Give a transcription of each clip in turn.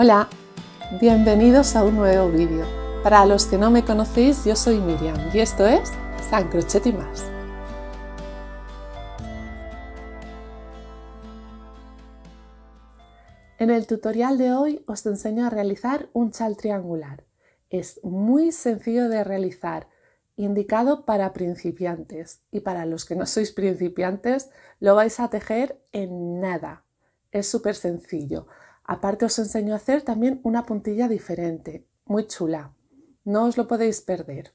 Hola, bienvenidos a un nuevo vídeo. Para los que no me conocéis, yo soy Miriam y esto es San Crochet y más. En el tutorial de hoy os enseño a realizar un chal triangular. Es muy sencillo de realizar, indicado para principiantes y para los que no sois principiantes lo vais a tejer en nada. Es súper sencillo. Aparte os enseño a hacer también una puntilla diferente, muy chula. No os lo podéis perder.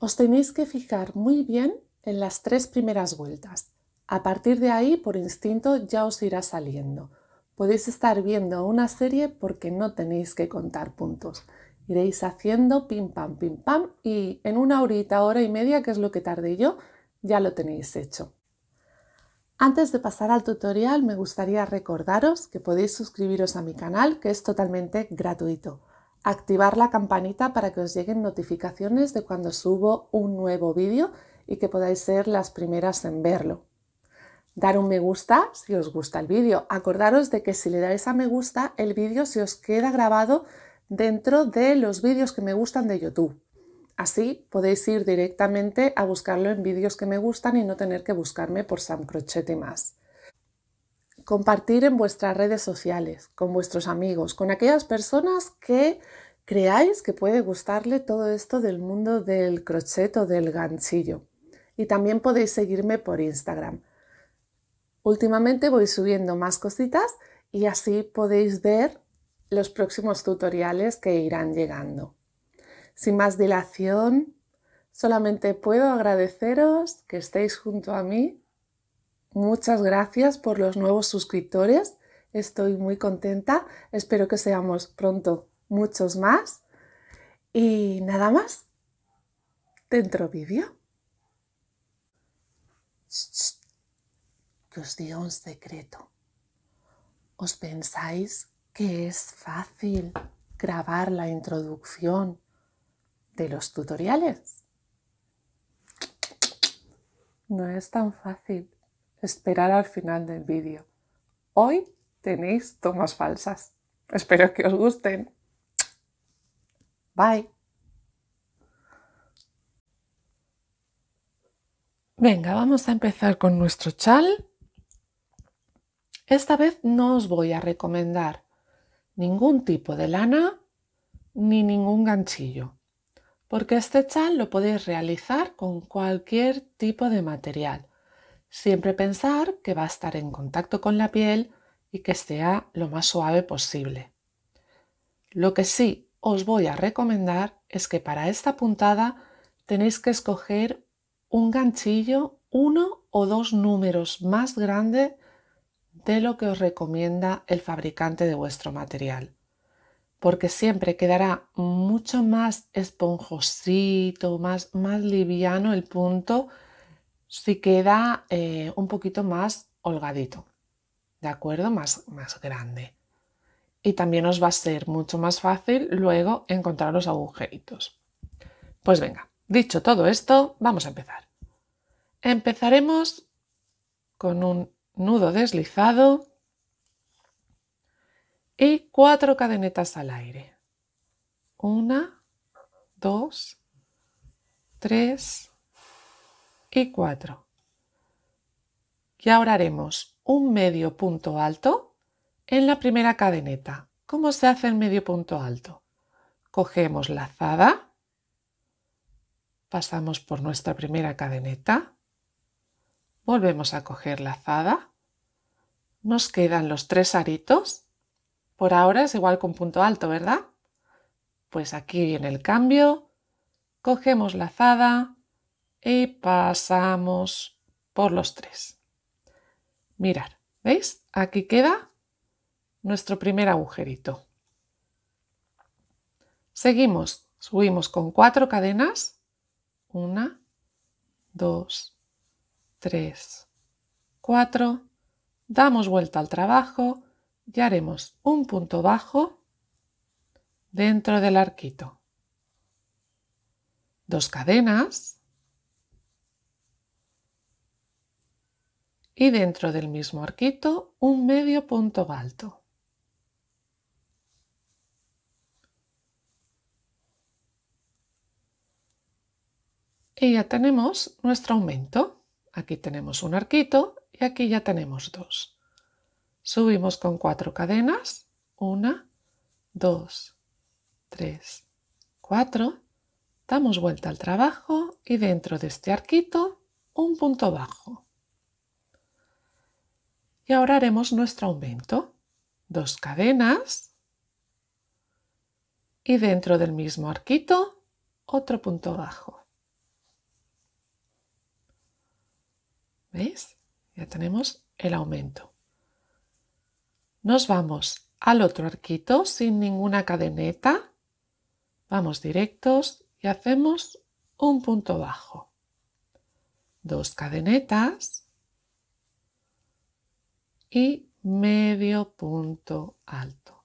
Os tenéis que fijar muy bien en las tres primeras vueltas. A partir de ahí, por instinto, ya os irá saliendo. Podéis estar viendo una serie porque no tenéis que contar puntos. Iréis haciendo pim pam, pim pam y en una horita, hora y media, que es lo que tardé yo, ya lo tenéis hecho. Antes de pasar al tutorial me gustaría recordaros que podéis suscribiros a mi canal que es totalmente gratuito, activar la campanita para que os lleguen notificaciones de cuando subo un nuevo vídeo y que podáis ser las primeras en verlo. Dar un me gusta si os gusta el vídeo. Acordaros de que si le dais a me gusta, el vídeo se os queda grabado dentro de los vídeos que me gustan de YouTube. Así podéis ir directamente a buscarlo en vídeos que me gustan y no tener que buscarme por Sam Crochete más. Compartir en vuestras redes sociales, con vuestros amigos, con aquellas personas que creáis que puede gustarle todo esto del mundo del crochet o del ganchillo. Y también podéis seguirme por Instagram. Últimamente voy subiendo más cositas y así podéis ver los próximos tutoriales que irán llegando. Sin más dilación, solamente puedo agradeceros que estéis junto a mí. Muchas gracias por los nuevos suscriptores. Estoy muy contenta. Espero que seamos pronto muchos más. Y nada más. Dentro vídeo. Que os digo un secreto. ¿Os pensáis que es fácil grabar la introducción de los tutoriales. No es tan fácil esperar al final del vídeo. Hoy tenéis tomas falsas. Espero que os gusten. Bye. Venga, vamos a empezar con nuestro chal. Esta vez no os voy a recomendar ningún tipo de lana ni ningún ganchillo porque este chal lo podéis realizar con cualquier tipo de material. Siempre pensar que va a estar en contacto con la piel y que sea lo más suave posible. Lo que sí os voy a recomendar es que para esta puntada tenéis que escoger un ganchillo uno o dos números más grande de lo que os recomienda el fabricante de vuestro material porque siempre quedará mucho más esponjosito, más, más liviano el punto si queda eh, un poquito más holgadito, ¿de acuerdo? Más, más grande. Y también os va a ser mucho más fácil luego encontrar los agujeritos. Pues venga, dicho todo esto, vamos a empezar. Empezaremos con un nudo deslizado y cuatro cadenetas al aire. Una, dos, tres y cuatro. Y ahora haremos un medio punto alto en la primera cadeneta. ¿Cómo se hace el medio punto alto? Cogemos lazada, pasamos por nuestra primera cadeneta, volvemos a coger lazada, nos quedan los tres aritos por ahora es igual con punto alto, ¿verdad? Pues aquí viene el cambio, cogemos lazada y pasamos por los tres. Mirad, ¿veis? Aquí queda nuestro primer agujerito. Seguimos, subimos con cuatro cadenas. Una, dos, tres, cuatro. Damos vuelta al trabajo y haremos un punto bajo dentro del arquito. Dos cadenas y dentro del mismo arquito un medio punto alto. Y ya tenemos nuestro aumento. Aquí tenemos un arquito y aquí ya tenemos dos. Subimos con cuatro cadenas. Una, dos, tres, cuatro. Damos vuelta al trabajo y dentro de este arquito un punto bajo. Y ahora haremos nuestro aumento. Dos cadenas. Y dentro del mismo arquito otro punto bajo. ¿Veis? Ya tenemos el aumento. Nos vamos al otro arquito sin ninguna cadeneta. Vamos directos y hacemos un punto bajo. Dos cadenetas y medio punto alto.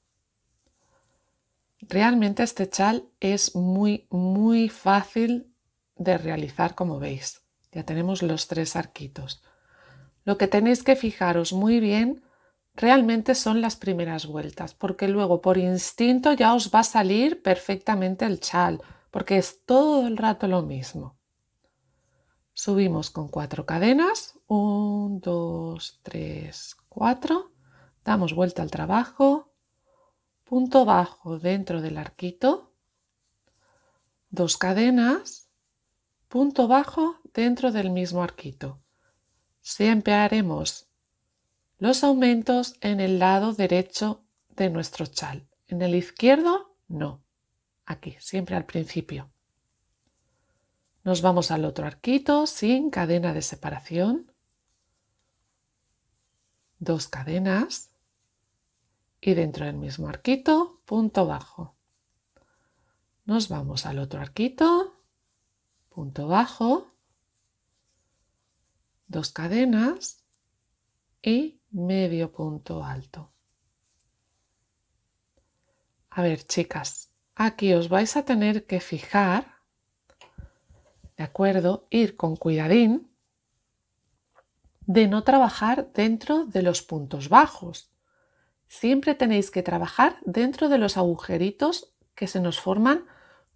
Realmente este chal es muy, muy fácil de realizar como veis. Ya tenemos los tres arquitos. Lo que tenéis que fijaros muy bien realmente son las primeras vueltas, porque luego por instinto ya os va a salir perfectamente el chal, porque es todo el rato lo mismo. Subimos con cuatro cadenas, 1, 2, 3, 4, damos vuelta al trabajo, punto bajo dentro del arquito, dos cadenas, punto bajo dentro del mismo arquito. Siempre haremos los aumentos en el lado derecho de nuestro chal. En el izquierdo, no. Aquí, siempre al principio. Nos vamos al otro arquito sin cadena de separación. Dos cadenas. Y dentro del mismo arquito, punto bajo. Nos vamos al otro arquito, punto bajo, dos cadenas y medio punto alto. A ver, chicas, aquí os vais a tener que fijar, ¿de acuerdo? Ir con cuidadín de no trabajar dentro de los puntos bajos. Siempre tenéis que trabajar dentro de los agujeritos que se nos forman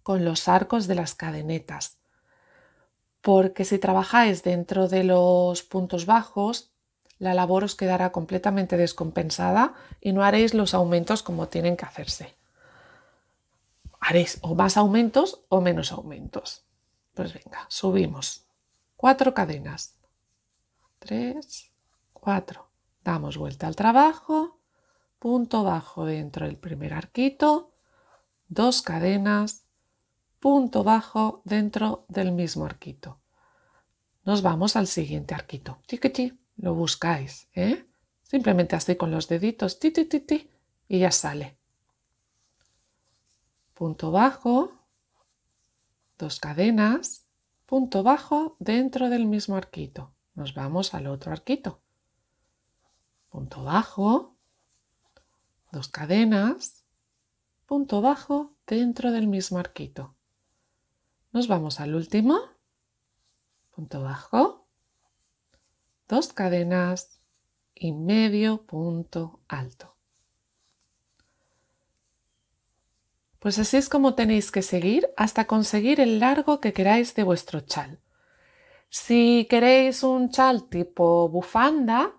con los arcos de las cadenetas. Porque si trabajáis dentro de los puntos bajos, la labor os quedará completamente descompensada y no haréis los aumentos como tienen que hacerse. Haréis o más aumentos o menos aumentos. Pues venga, subimos. Cuatro cadenas. Tres, cuatro. Damos vuelta al trabajo. Punto bajo dentro del primer arquito. Dos cadenas. Punto bajo dentro del mismo arquito. Nos vamos al siguiente arquito. Lo buscáis, ¿eh? Simplemente así con los deditos, ti, ti, ti, ti, y ya sale. Punto bajo, dos cadenas, punto bajo dentro del mismo arquito. Nos vamos al otro arquito. Punto bajo, dos cadenas, punto bajo dentro del mismo arquito. Nos vamos al último, punto bajo, dos cadenas y medio punto alto. Pues así es como tenéis que seguir hasta conseguir el largo que queráis de vuestro chal. Si queréis un chal tipo bufanda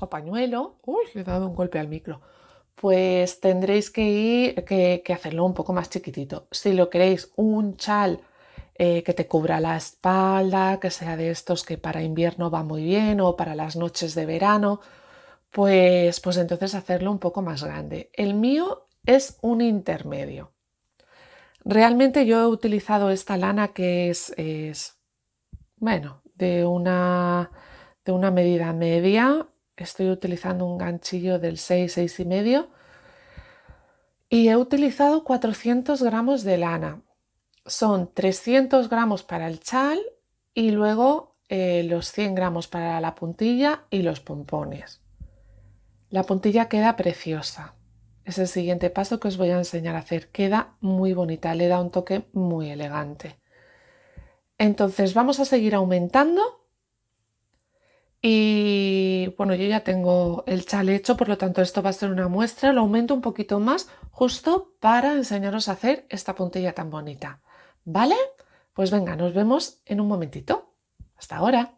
o pañuelo, le he dado un golpe al micro, pues tendréis que, ir, que hacerlo un poco más chiquitito. Si lo queréis un chal eh, que te cubra la espalda, que sea de estos que para invierno va muy bien o para las noches de verano, pues, pues entonces hacerlo un poco más grande. El mío es un intermedio. Realmente yo he utilizado esta lana que es, bueno, de una, de una medida media. Estoy utilizando un ganchillo del 6, 6,5. y medio y he utilizado 400 gramos de lana son 300 gramos para el chal y luego eh, los 100 gramos para la puntilla y los pompones. La puntilla queda preciosa. Es el siguiente paso que os voy a enseñar a hacer. Queda muy bonita, le da un toque muy elegante. Entonces vamos a seguir aumentando y bueno, yo ya tengo el chal hecho, por lo tanto esto va a ser una muestra, lo aumento un poquito más justo para enseñaros a hacer esta puntilla tan bonita. ¿Vale? Pues venga, nos vemos en un momentito. Hasta ahora.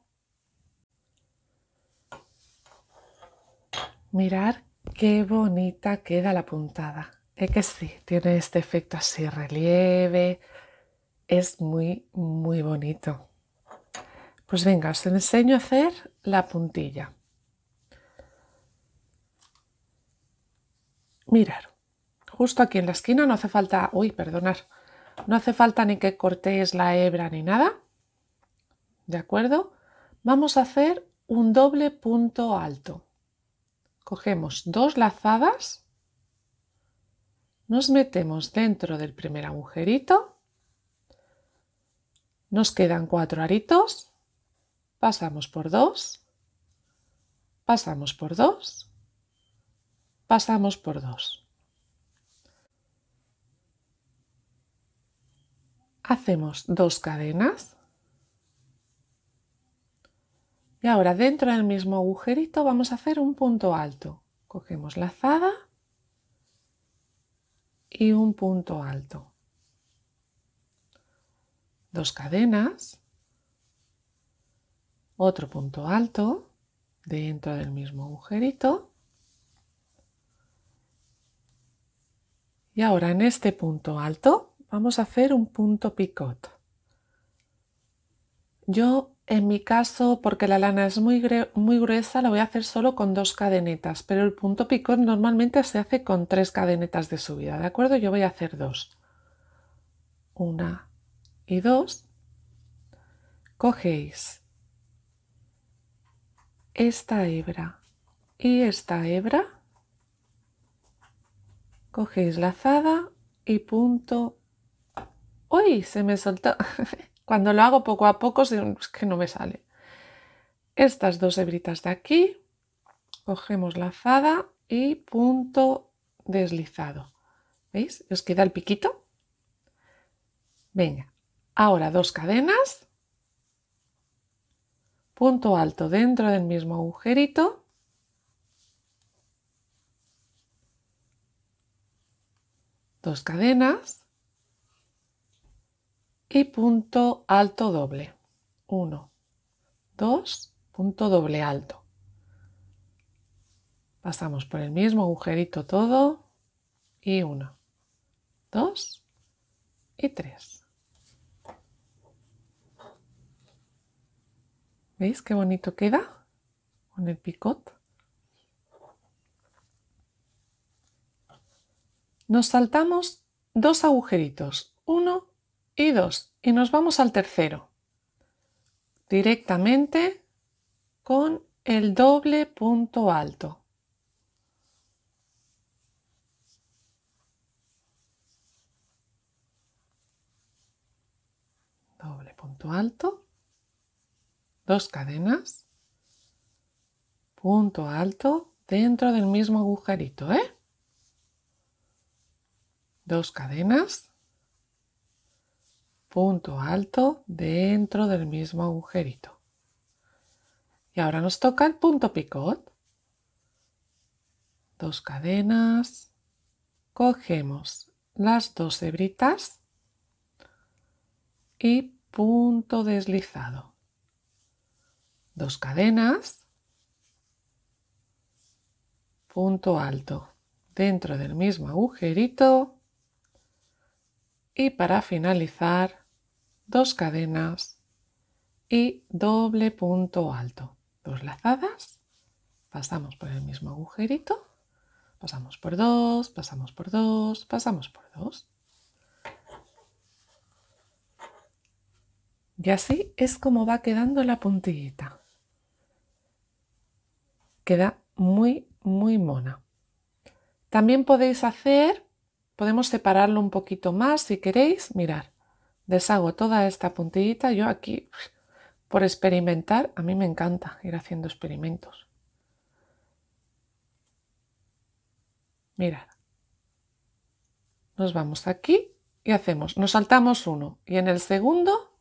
Mirar qué bonita queda la puntada. Es ¿Eh que sí, tiene este efecto así relieve. Es muy, muy bonito. Pues venga, os enseño a hacer la puntilla. Mirar, justo aquí en la esquina no hace falta, uy, perdonar, no hace falta ni que cortéis la hebra ni nada. ¿De acuerdo? Vamos a hacer un doble punto alto. Cogemos dos lazadas, nos metemos dentro del primer agujerito, nos quedan cuatro aritos, pasamos por dos, pasamos por dos, pasamos por dos. Hacemos dos cadenas. Y ahora dentro del mismo agujerito vamos a hacer un punto alto. Cogemos lazada y un punto alto. Dos cadenas. Otro punto alto dentro del mismo agujerito. Y ahora en este punto alto Vamos a hacer un punto picot. Yo, en mi caso, porque la lana es muy, muy gruesa, la voy a hacer solo con dos cadenetas, pero el punto picot normalmente se hace con tres cadenetas de subida, ¿de acuerdo? Yo voy a hacer dos. Una y dos. Cogéis esta hebra y esta hebra, cogéis lazada y punto ¡Uy! Se me soltó. Cuando lo hago poco a poco, es que no me sale. Estas dos hebritas de aquí, cogemos lazada y punto deslizado. ¿Veis? ¿Os queda el piquito? Venga, ahora dos cadenas, punto alto dentro del mismo agujerito, dos cadenas, y punto alto doble. 1, 2, punto doble alto. Pasamos por el mismo agujerito todo y 1, 2 y 3. ¿Veis qué bonito queda con el picot? Nos saltamos dos agujeritos, uno y dos y nos vamos al tercero directamente con el doble punto alto. Doble punto alto, dos cadenas, punto alto dentro del mismo agujerito, ¿eh? Dos cadenas, punto alto dentro del mismo agujerito. Y ahora nos toca el punto picot. Dos cadenas. Cogemos las dos hebritas y punto deslizado. Dos cadenas. Punto alto dentro del mismo agujerito. Y para finalizar, dos cadenas y doble punto alto. Dos lazadas, pasamos por el mismo agujerito, pasamos por dos, pasamos por dos, pasamos por dos. Y así es como va quedando la puntillita. Queda muy, muy mona. También podéis hacer, podemos separarlo un poquito más si queréis, mirar deshago toda esta puntillita. Yo aquí, por experimentar, a mí me encanta ir haciendo experimentos. mira Nos vamos aquí y hacemos, nos saltamos uno y en el segundo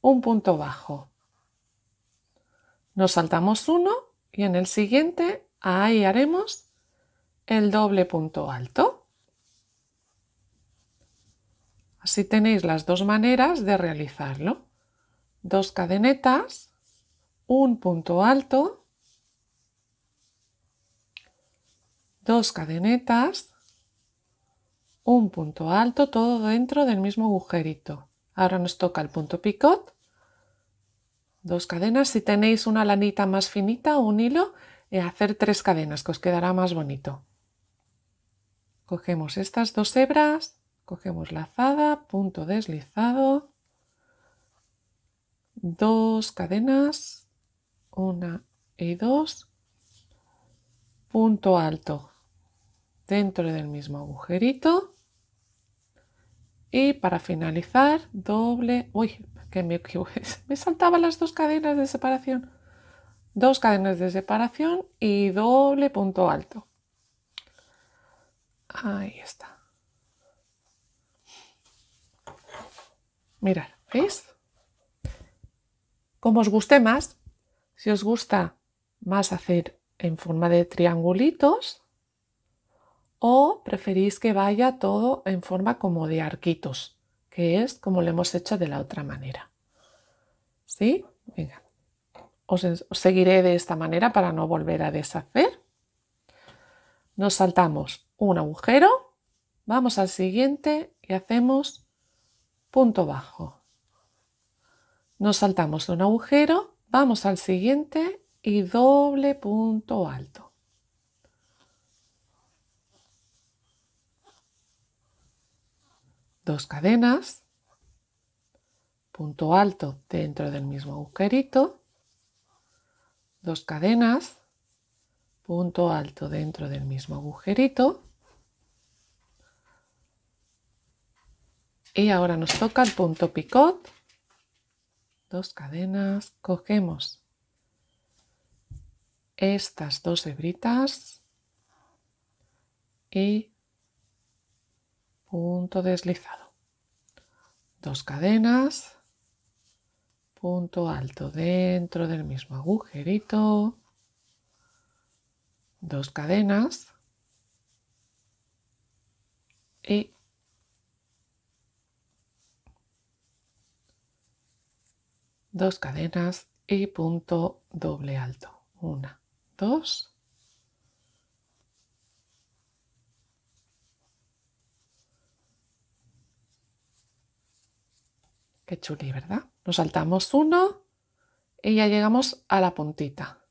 un punto bajo. Nos saltamos uno y en el siguiente ahí haremos el doble punto alto. Así tenéis las dos maneras de realizarlo. Dos cadenetas, un punto alto, dos cadenetas, un punto alto, todo dentro del mismo agujerito. Ahora nos toca el punto picot, dos cadenas. Si tenéis una lanita más finita o un hilo, hacer tres cadenas, que os quedará más bonito. Cogemos estas dos hebras Cogemos lazada, punto deslizado, dos cadenas, una y dos, punto alto dentro del mismo agujerito y para finalizar doble, uy, que me, me saltaban las dos cadenas de separación, dos cadenas de separación y doble punto alto. Ahí está. Mirad, ¿veis? Como os guste más, si os gusta más hacer en forma de triangulitos o preferís que vaya todo en forma como de arquitos, que es como lo hemos hecho de la otra manera. ¿Sí? Venga. os seguiré de esta manera para no volver a deshacer. Nos saltamos un agujero, vamos al siguiente y hacemos punto bajo. Nos saltamos de un agujero, vamos al siguiente y doble punto alto. Dos cadenas, punto alto dentro del mismo agujerito, dos cadenas, punto alto dentro del mismo agujerito, Y ahora nos toca el punto picot. Dos cadenas. Cogemos estas dos hebritas y punto deslizado. Dos cadenas. Punto alto dentro del mismo agujerito. Dos cadenas. Y dos cadenas y punto doble alto. Una, dos. Qué chuli, ¿verdad? Nos saltamos uno y ya llegamos a la puntita.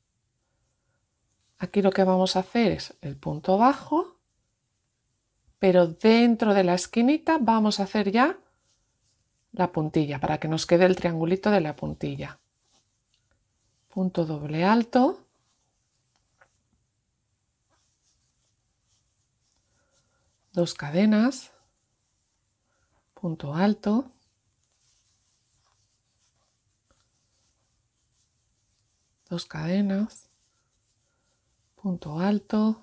Aquí lo que vamos a hacer es el punto bajo, pero dentro de la esquinita vamos a hacer ya la puntilla para que nos quede el triangulito de la puntilla. Punto doble alto. Dos cadenas. Punto alto. Dos cadenas. Punto alto.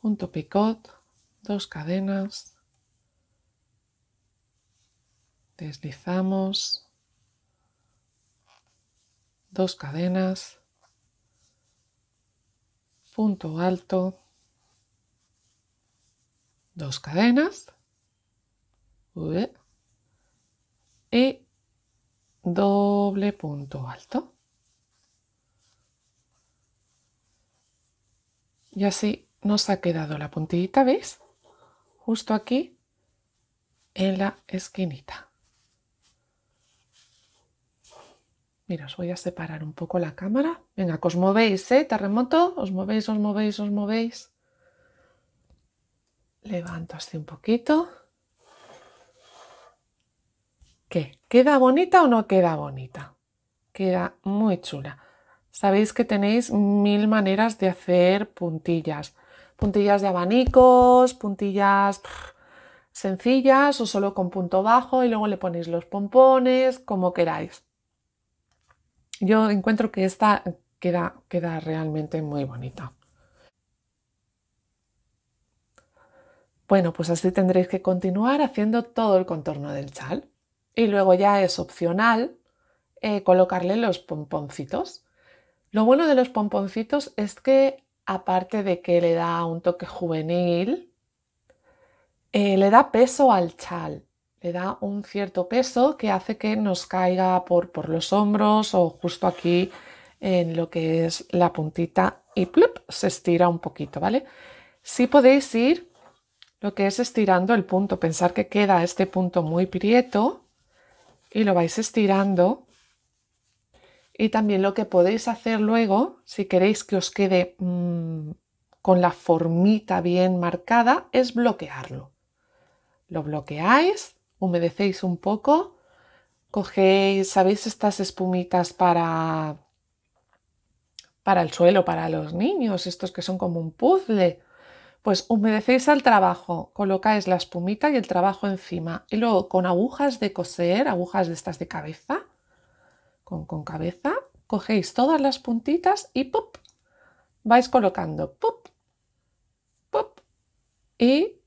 Punto picot. Dos cadenas Deslizamos dos cadenas, punto alto, dos cadenas y doble punto alto. Y así nos ha quedado la puntillita, ¿veis? Justo aquí en la esquinita. Mira, os voy a separar un poco la cámara. Venga, que os movéis, ¿eh? Terremoto, os movéis, os movéis, os movéis. Levanto así un poquito. ¿Qué? ¿Queda bonita o no queda bonita? Queda muy chula. Sabéis que tenéis mil maneras de hacer puntillas. Puntillas de abanicos, puntillas sencillas o solo con punto bajo y luego le ponéis los pompones, como queráis yo encuentro que esta queda, queda realmente muy bonita. Bueno, pues así tendréis que continuar haciendo todo el contorno del chal. Y luego ya es opcional eh, colocarle los pomponcitos. Lo bueno de los pomponcitos es que, aparte de que le da un toque juvenil, eh, le da peso al chal le da un cierto peso que hace que nos caiga por, los hombros o justo aquí en lo que es la puntita y se estira un poquito, ¿vale? Si podéis ir lo que es estirando el punto, pensar que queda este punto muy prieto y lo vais estirando. Y también lo que podéis hacer luego, si queréis que os quede mm, con la formita bien marcada, es bloquearlo. Lo bloqueáis humedecéis un poco, cogéis, ¿sabéis estas espumitas para para el suelo, para los niños, estos que son como un puzzle? Pues humedecéis al trabajo, colocáis la espumita y el trabajo encima y luego con agujas de coser, agujas de estas de cabeza, con, con cabeza, cogéis todas las puntitas y ¡pop! vais colocando ¡pop! ¡pop! y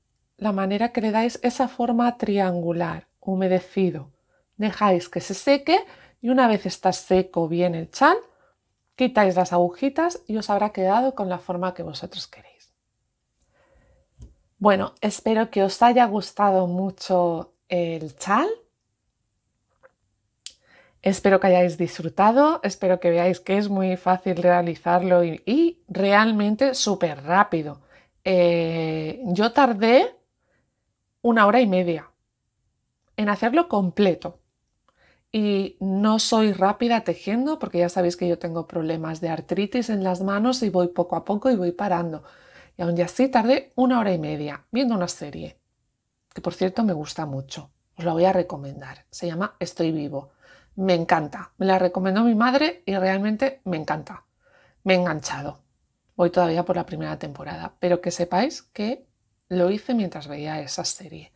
la manera que le dais esa forma triangular, humedecido. Dejáis que se seque y una vez está seco bien el chal, quitáis las agujitas y os habrá quedado con la forma que vosotros queréis. Bueno, espero que os haya gustado mucho el chal. Espero que hayáis disfrutado, espero que veáis que es muy fácil realizarlo y, realmente súper rápido. Eh, yo tardé una hora y media en hacerlo completo. Y no soy rápida tejiendo porque ya sabéis que yo tengo problemas de artritis en las manos y voy poco a poco y voy parando. Y aún así tardé una hora y media viendo una serie, que por cierto me gusta mucho. Os la voy a recomendar. Se llama Estoy vivo. Me encanta. Me la recomendó mi madre y realmente me encanta. Me he enganchado. Voy todavía por la primera temporada, pero que sepáis que lo hice mientras veía esa serie.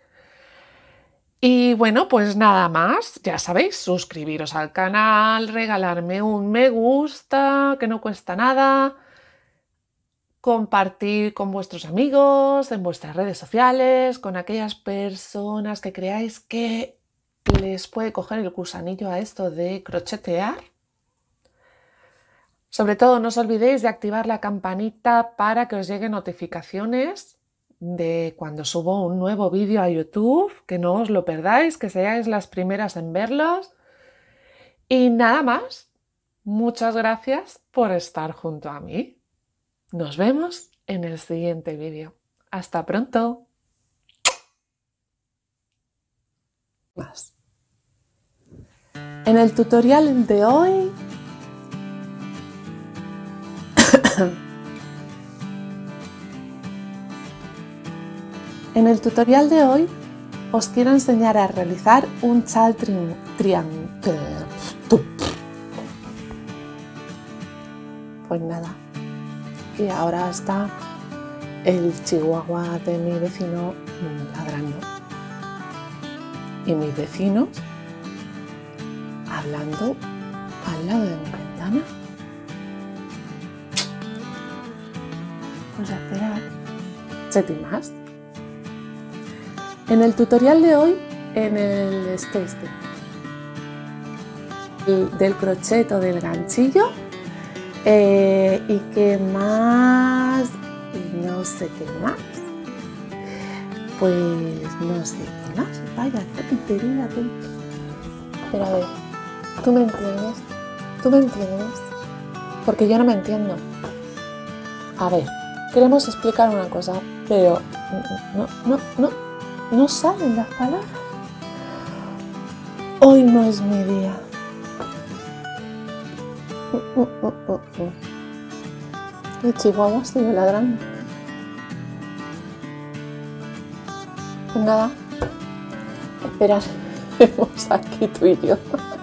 Y bueno, pues nada más, ya sabéis, suscribiros al canal, regalarme un me gusta, que no cuesta nada, compartir con vuestros amigos, en vuestras redes sociales, con aquellas personas que creáis que les puede coger el gusanillo a esto de crochetear. Sobre todo, no os olvidéis de activar la campanita para que os lleguen notificaciones de cuando subo un nuevo vídeo a YouTube, que no os lo perdáis, que seáis las primeras en verlos. Y nada más, muchas gracias por estar junto a mí. Nos vemos en el siguiente vídeo. Hasta pronto. Más. En el tutorial de hoy En el tutorial de hoy os quiero enseñar a realizar un chal triangle. Pues nada, y ahora está el chihuahua de mi vecino ladrando y mis vecinos hablando al lado de mi ventana. Pues a esperar, ¿eh? más. En el tutorial de hoy, en el este, este del crochet o del ganchillo eh, y qué más y no sé qué más pues no sé qué más vaya tontería pero a ver tú me entiendes tú me entiendes porque yo no me entiendo a ver queremos explicar una cosa pero no no no no salen las palabras. Hoy no es mi día. Uh, uh, uh, El chihuahua sigue ladrando. nada, esperar. Vemos aquí tú y yo.